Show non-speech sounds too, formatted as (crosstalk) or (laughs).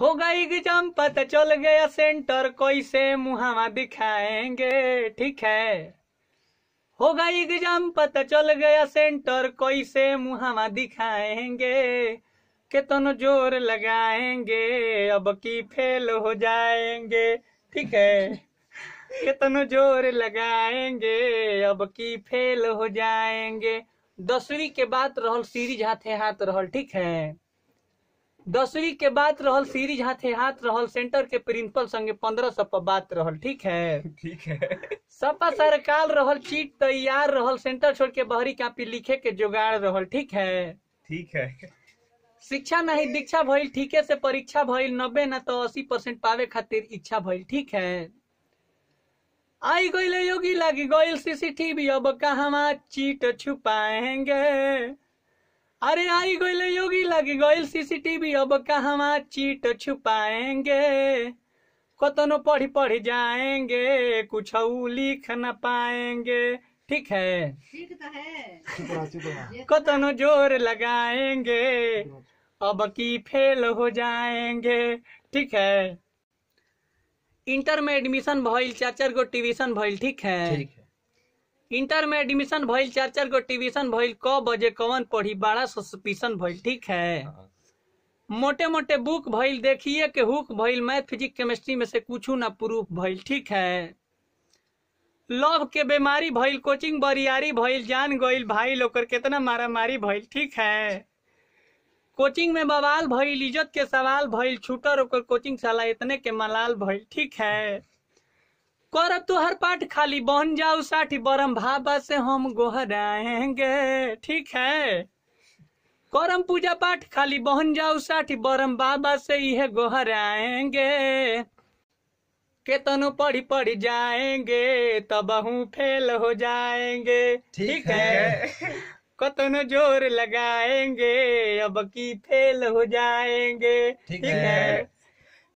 हो गई एग्जाम पता चल गया सेंटर कोई से मुहावा दिखाएंगे ठीक है हो गई एग्जाम पता चल गया सेंटर कोई से मुहावा दिखाएंगे कितन जोर लगाएंगे अब की फेल हो जाएंगे ठीक है कितन जोर लगाएंगे अब की फेल हो जाएंगे दसवीं के बाद रहल सीरीज हाथे हाथ रहल ठीक है दसवीं के बात रहल सीरीज हाथे हाथ रहल सेंटर के प्रिंसिपल संगे पंद्रह सौ पर बात रहल ठीक है ठीक है सपा सरकाल रहल चीट तैयार रहल सेंटर छोड़ के बहरी कापी लिखे के जोगाड़ रहल ठीक है ठीक है शिक्षा नहीं दीक्षा भइल ठीके से परीक्षा भइल नब्बे न तो अस्सी परसेंट पावे खातिर इच्छा भइल ठीक है आई गई योगी लगी गई सीसीटीवी अब कहा चीट छुपाएंगे अरे आई गोल योगी लगी गोल सीसीटीवी अब कहाँ चीट छुपाएंगे कतनो पढ़ी पढ़ी जाएंगे कुछ लिख न पाएंगे ठीक है ठीक तो है (laughs) कतनो जोर लगाएंगे अब की फेल हो जाएंगे ठीक है इंटर में एडमिशन भइल चार को ट्यूशन भइल ठीक है ठीक है इंटर में एडमिशन भइल चार चार गो ट्यूशन भइल क बजे कवन पढ़ी बड़ा सस्पिशन भइल ठीक है मोटे मोटे बुक भइल देखिए के हुक भइल मैथ फिजिक्स केमिस्ट्री में से कुछ ना प्रूफ भइल ठीक है लव के बीमारी भइल कोचिंग बरियारी भइल जान गइल भाई लोकर कितना मारा मारी भइल ठीक है कोचिंग में बवाल भइल इज्जत के सवाल भइल छूटर ओकर कोचिंग साला इतने के मलाल भइल ठीक है करब तुहर पाठ खाली बन जाओ साठी बरम भाबा से हम गोहराएंगे ठीक है करम पूजा पाठ खाली बहन जाओ साठी बरम बाबा से यह गोहराएंगे केतनो पढ़ी पढ़ी जाएंगे तबहू फेल हो जाएंगे ठीक है, है। कतनो जोर लगाएंगे अब की फेल हो जाएंगे ठीक है, है।